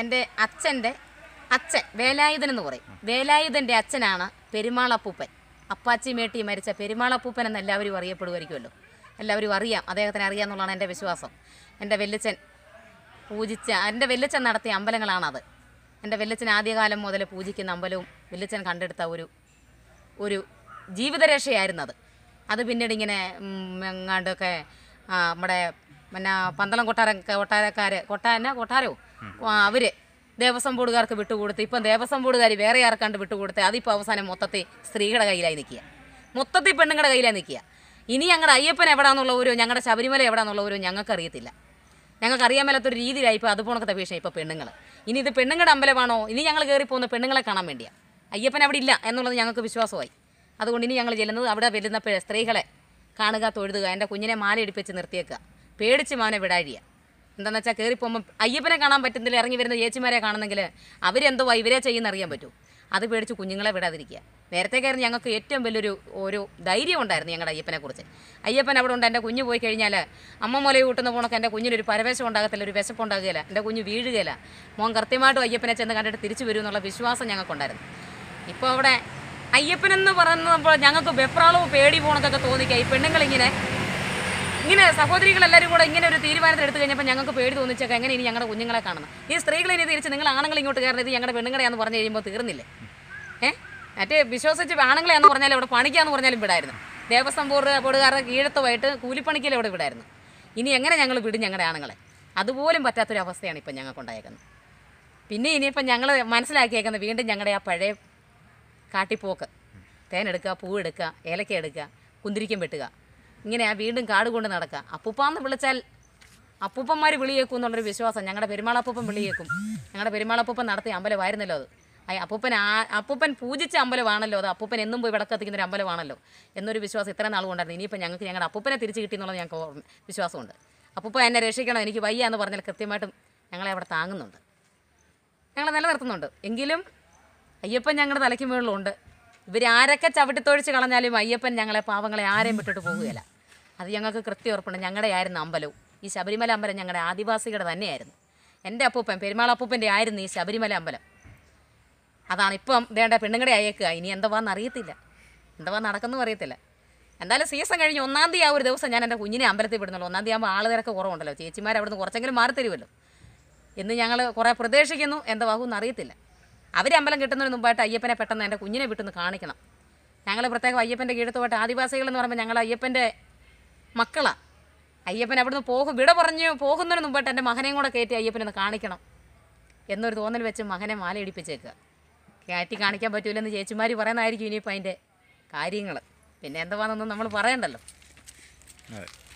എൻ്റെ അച്ഛൻ്റെ അച്ഛൻ വേലായുധൻ എന്ന് പറയും വേലായുധൻ്റെ അച്ഛനാണ് പെരുമാളപ്പൂപ്പൻ അപ്പാച്ചി മേട്ടി മരിച്ച പെരുമാളപ്പൂപ്പൻ എന്ന് എല്ലാവരും അറിയപ്പെടുമായിരിക്കുമല്ലോ എല്ലാവരും അറിയാം അദ്ദേഹത്തിന് എന്നുള്ളതാണ് എൻ്റെ വിശ്വാസം എൻ്റെ വെല്ലച്ചൻ പൂജിച്ച എൻ്റെ വെല്ലച്ചൻ നടത്തിയ അമ്പലങ്ങളാണത് എൻ്റെ വെല്ലച്ചൻ ആദ്യകാലം മുതൽ പൂജിക്കുന്ന അമ്പലവും വെല്ലച്ചൻ കണ്ടെടുത്ത ഒരു ഒരു ജീവിതരക്ഷയായിരുന്നത് അത് പിന്നീട് ഇങ്ങനെ എങ്ങാണ്ടൊക്കെ നമ്മുടെ പിന്നെ പന്തളം കൊട്ടാര കൊട്ടാരക്കാര് കൊട്ടാന കൊട്ടാരോ അവര് ദേവസ്വം ബോർഡുകാർക്ക് വിട്ടുകൊടുത്ത് ഇപ്പം ദേവസ്വം ബോർഡുകാർ വേറെ ആർക്കാണ്ട് വിട്ടുകൊടുത്ത് അതിപ്പോൾ അവസാനം മൊത്തത്തിൽ സ്ത്രീകളുടെ കയ്യിലായി നിൽക്കുക മൊത്തത്തിൽ പെണ്ണുങ്ങളുടെ കയ്യിലായി നിൽക്കുക ഇനി ഞങ്ങളുടെ അയ്യപ്പൻ എവിടാന്നുള്ളവരോ ഞങ്ങളുടെ ശബരിമല എവിടാന്നുള്ളവരോ ഞങ്ങൾക്കറിയത്തില്ല ഞങ്ങൾക്ക് അറിയാൻ മേലാത്തൊരു രീതിയിലായി ഇപ്പോൾ അതുപോണക്കത്തെ വിഷയം ഇപ്പോൾ പെണ്ണുങ്ങൾ ഇനി ഇത് പെണ്ണുങ്ങളുടെ അമ്പലമാണോ ഇനി ഞങ്ങൾ കയറി പോകുന്ന പെണ്ണുങ്ങളെ കാണാൻ വേണ്ടിയാണ് അയ്യപ്പൻ അവിടെ ഇല്ല എന്നുള്ളത് ഞങ്ങൾക്ക് വിശ്വാസമായി അതുകൊണ്ട് ഇനി ഞങ്ങൾ ചെല്ലുന്നത് അവിടെ വരുന്ന സ്ത്രീകളെ കാണുക തൊഴുതുക എൻ്റെ കുഞ്ഞിനെ മാല എടുപ്പിച്ച് നിർത്തിയേക്കുക പേടിച്ച് മാവനെ വിടാഴിയ എന്താണെന്ന് വെച്ചാൽ കയറി അയ്യപ്പനെ കാണാൻ പറ്റുന്നില്ല ഇറങ്ങി വരുന്ന ചേച്ചിമാരെ കാണുന്നെങ്കിൽ അവരെന്തോ ഇവരെ ചെയ്യുന്ന അറിയാൻ പറ്റൂ അത് പേടിച്ച് കുഞ്ഞുങ്ങളെ വിടാതിരിക്കുക കയറി ഞങ്ങൾക്ക് ഏറ്റവും വലിയൊരു ഒരു ധൈര്യം ഉണ്ടായിരുന്നു ഞങ്ങളുടെ അയ്യപ്പനെ കുറിച്ച് അയ്യപ്പൻ അവിടെ ഉണ്ട് എൻ്റെ കുഞ്ഞ് പോയി കഴിഞ്ഞാൽ അമ്മ മുല കൂട്ടുന്ന പോണൊക്കെ എൻ്റെ കുഞ്ഞിനൊരു പരവേശം ഉണ്ടാകത്തില്ല ഒരു വിശപ്പ് ഉണ്ടാകുകയില്ല എൻ്റെ കുഞ്ഞ് വീഴുകയില്ല മോൻ കൃത്യമായിട്ടും അയ്യപ്പനെ ചെന്ന് കണ്ടിട്ട് തിരിച്ചു വരും എന്നുള്ള വിശ്വാസം ഞങ്ങൾക്കുണ്ടായിരുന്നു ഇപ്പോൾ അവിടെ അയ്യപ്പനെന്ന് പറയുന്നത് ഞങ്ങൾക്ക് വെപ്രാളവും പേടി പോകണമെന്നൊക്കെ തോന്നിക്കുക ഈ പെണ്ണുങ്ങളിങ്ങനെ ഇങ്ങനെ എല്ലാവരും കൂടെ ഇങ്ങനെ ഒരു തീരുമാനത്തിൽ എടുത്തു കഴിഞ്ഞപ്പോൾ ഞങ്ങൾക്ക് പേടി തോന്നിച്ചൊക്കെ എങ്ങനെ ഇനി ഞങ്ങളുടെ കുഞ്ഞുങ്ങളെ കാണണം ഈ സ്ത്രീകൾ ഇനി തിരിച്ച് നിങ്ങൾ ആണുങ്ങൾ ഇങ്ങോട്ട് കയറുന്നത് ഇത് ഞങ്ങളുടെ പെണ്ണുങ്ങളെയാന്ന് പറഞ്ഞു കഴിയുമ്പോൾ തീർന്നില്ലേ ഏഹ് മറ്റേ വിശ്വസിച്ച് ആണുങ്ങളെയാന്ന് പറഞ്ഞാൽ ഇവിടെ പണിക്കാന്ന് പറഞ്ഞാലും വിടായിരുന്നു ദേവസ്വം ബോർഡ് ബോർഡുകാരുടെ കീഴത്തുമായിട്ട് കൂലിപ്പണിക്കലും ഇവിടെ വിടായിരുന്നു ഇനി എങ്ങനെ ഞങ്ങൾ വിടും ഞങ്ങളുടെ ആണുങ്ങളെ അതുപോലും പറ്റാത്തൊരവസ്ഥയാണ് ഇപ്പം ഞങ്ങൾക്കുണ്ടായേക്കുന്നത് പിന്നെ ഇനിയിപ്പം ഞങ്ങൾ മനസ്സിലാക്കിയേക്കുന്നത് വീണ്ടും ഞങ്ങളുടെ ആ പഴയ കാട്ടിപ്പോക്ക് തേനെടുക്കുക പൂവെടുക്കുക ഏലക്ക എടുക്കുക കുന്തിരിക്കം വെട്ടുക ഇങ്ങനെയാ വീണ്ടും കാട് കൊണ്ട് നടക്കുക അപ്പൂപ്പാന്ന് വിളിച്ചാൽ അപ്പൂപ്പന്മാർ വിളിയേക്കും എന്നുള്ളൊരു വിശ്വാസം ഞങ്ങളുടെ പെരുമാളപ്പൂപ്പൻ വിളിയേക്കും ഞങ്ങളുടെ പെരുമാളപ്പൂപ്പൻ നടത്തിയ അമ്പലമായിരുന്നല്ലോ അത് അപ്പൂപ്പൻ ആ അപ്പൂപ്പൻ പൂജിച്ച അമ്പലമാണല്ലോ അത് അപ്പൂപ്പൻ എന്നും പോയി വിളക്ക് കത്തിക്കുന്ന അമ്പലമാണല്ലോ എന്നൊരു വിശ്വാസം ഇത്ര നാൾ കൊണ്ടായിരുന്നു ഇനിയിപ്പോൾ ഞങ്ങൾക്ക് ഞങ്ങളുടെ അപ്പൂപ്പനെ തിരിച്ചു കിട്ടി എന്നുള്ളത് ഞങ്ങൾക്ക് വിശ്വാസമുണ്ട് അപ്പൂപ്പ എന്നെ രക്ഷിക്കണം എനിക്ക് വയ്യ എന്ന് പറഞ്ഞാൽ കൃത്യമായിട്ടും ഞങ്ങളെ അവിടെ താങ്ങുന്നുണ്ട് ഞങ്ങളെ നിലനിർത്തുന്നുണ്ട് എങ്കിലും അയ്യപ്പൻ ഞങ്ങളുടെ തലയ്ക്ക് മുകളിലുണ്ട് ഇവരാരൊക്കെ ചവിട്ടിത്തൊഴിച്ച് കളഞ്ഞാലും അയ്യപ്പൻ ഞങ്ങളെ പാവങ്ങളെ ആരെയും വിട്ടിട്ട് പോവുകയില്ല അത് ഞങ്ങൾക്ക് കൃത്യ ഉറപ്പുണ്ട് ഞങ്ങളുടെ ആയിരുന്നു അമ്പലവും ഈ ശബരിമല അമ്പലം ഞങ്ങളുടെ ആദിവാസികളുടെ തന്നെയായിരുന്നു എൻ്റെ അപ്പൂപ്പൻ പെരുമാളപ്പൂപ്പൻ്റെ അപ്പൂപ്പൻ്റെ ആയിരുന്നു ഈ ശബരിമല അമ്പലം അതാണ് ഇപ്പം വേണ്ട പെണ്ണുങ്ങളുടെ അയക്കുക ഇനി എന്തുവാന്ന് അറിയത്തില്ല എന്തുവാ നടക്കുന്നു അറിയത്തില്ല എന്തായാലും സീസൺ കഴിഞ്ഞ് ഒന്നാം തീയതി ആ ഒരു ദിവസം ഞാൻ എൻ്റെ കുഞ്ഞിനെ അമ്പലത്തിൽ വിടുന്നുള്ളൂ ഒന്നാം തീയതി ആകുമ്പോൾ ആൾ തിരക്ക് കുറവുണ്ടല്ലോ ചേച്ചിമാർ അവിടുന്ന് കുറച്ചെങ്കിലും മാറി തരുമല്ലോ എന്ന് ഞങ്ങൾ കുറേ പ്രതീക്ഷിക്കുന്നു എന്താകുമെന്ന് അറിയത്തില്ല അവർ അമ്പലം കിട്ടുന്നതിന് മുമ്പായിട്ട് അയ്യപ്പനെ പെട്ടെന്ന് എൻ്റെ കുഞ്ഞിനെ വിട്ടുനിന്ന് കാണിക്കണം ഞങ്ങൾ പ്രത്യേകം അയ്യപ്പൻ്റെ കീഴത്തോട്ട് ആദിവാസികളെന്ന് പറയുമ്പോൾ ഞങ്ങൾ അയ്യപ്പൻ്റെ മക്കളാണ് അയ്യപ്പൻ അവിടുന്ന് പോകും വിട പറഞ്ഞു പോകുന്നതിന് മുമ്പായിട്ട് എൻ്റെ മകനെയും കൂടെ കയറ്റി ഒന്ന് കാണിക്കണം എന്നൊരു തോന്നൽ വെച്ച് മകനെ മാലയിടിപ്പിച്ചേക്കുക കയറ്റി കാണിക്കാൻ പറ്റൂലെന്ന് ചേച്ചിമാർ പറയുന്നതായിരിക്കും ഇനിയിപ്പോൾ അതിൻ്റെ കാര്യങ്ങൾ പിന്നെ എന്തുവാണെന്നൊന്നും നമ്മൾ പറയണ്ടല്ലോ